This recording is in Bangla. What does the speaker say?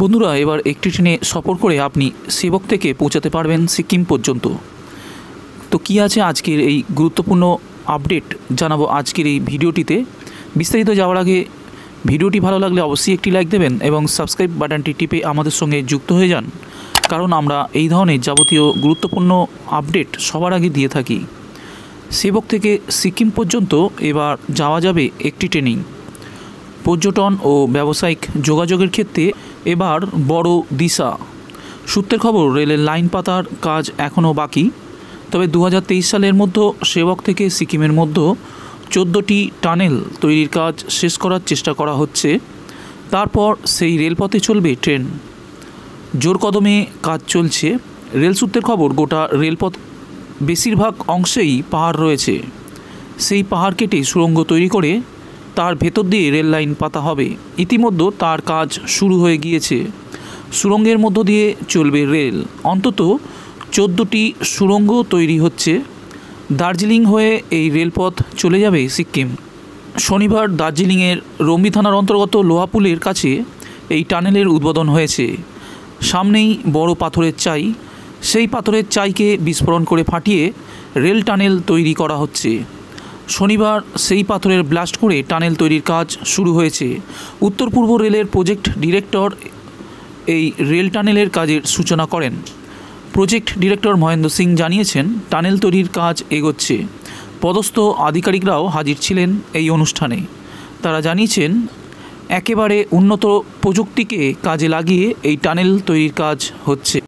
বন্ধুরা এবার একটি ট্রেনে সফর করে আপনি সেবক থেকে পৌঁছাতে পারবেন সিকিম পর্যন্ত তো কী আছে আজকের এই গুরুত্বপূর্ণ আপডেট জানাবো আজকের এই ভিডিওটিতে বিস্তারিত যাওয়ার আগে ভিডিওটি ভালো লাগলে অবশ্যই একটি লাইক দেবেন এবং সাবস্ক্রাইব বাটনটি টিপে আমাদের সঙ্গে যুক্ত হয়ে যান কারণ আমরা এই ধরনের যাবতীয় গুরুত্বপূর্ণ আপডেট সবার আগে দিয়ে থাকি সেবক থেকে সিকিম পর্যন্ত এবার যাওয়া যাবে একটি ট্রেনিং পর্যটন ও ব্যবসায়িক যোগাযোগের ক্ষেত্রে এবার বড় দিশা সূত্রের খবর রেলের লাইন পাতার কাজ এখনও বাকি তবে দু সালের মধ্যে সেবক থেকে সিকিমের মধ্যে চোদ্দোটি টানেল তৈরির কাজ শেষ করার চেষ্টা করা হচ্ছে তারপর সেই রেলপথে চলবে ট্রেন জোর কদমে কাজ চলছে রেল সূত্রের খবর গোটা রেলপথ বেশিরভাগ অংশেই পাহাড় রয়েছে সেই পাহাড় কেটে সুড়ঙ্গ তৈরি করে তার ভেতর দিয়ে রেল লাইন পাতা হবে ইতিমধ্যে তার কাজ শুরু হয়ে গিয়েছে সুরঙ্গের মধ্য দিয়ে চলবে রেল অন্তত চোদ্দোটি সুরঙ্গ তৈরি হচ্ছে দার্জিলিং হয়ে এই রেলপথ চলে যাবে সিকিম শনিবার দার্জিলিংয়ের রম্বি থানার অন্তর্গত লোহাপুলের কাছে এই টানেলের উদ্বোধন হয়েছে সামনেই বড় পাথরের চাই সেই পাথরের চাইকে বিস্ফোরণ করে ফাটিয়ে রেল টানেল তৈরি করা হচ্ছে শনিবার সেই পাথরের ব্লাস্ট করে টানেল তৈরির কাজ শুরু হয়েছে উত্তর পূর্ব রেলের প্রজেক্ট ডিরেক্টর এই রেল টানেলের কাজের সূচনা করেন প্রজেক্ট ডিরেক্টর মহেন্দ্র সিং জানিয়েছেন টানেল তৈরির কাজ এগোচ্ছে পদস্থ আধিকারিকরাও হাজির ছিলেন এই অনুষ্ঠানে তারা জানিয়েছেন একেবারে উন্নত প্রযুক্তিকে কাজে লাগিয়ে এই টানেল তৈরির কাজ হচ্ছে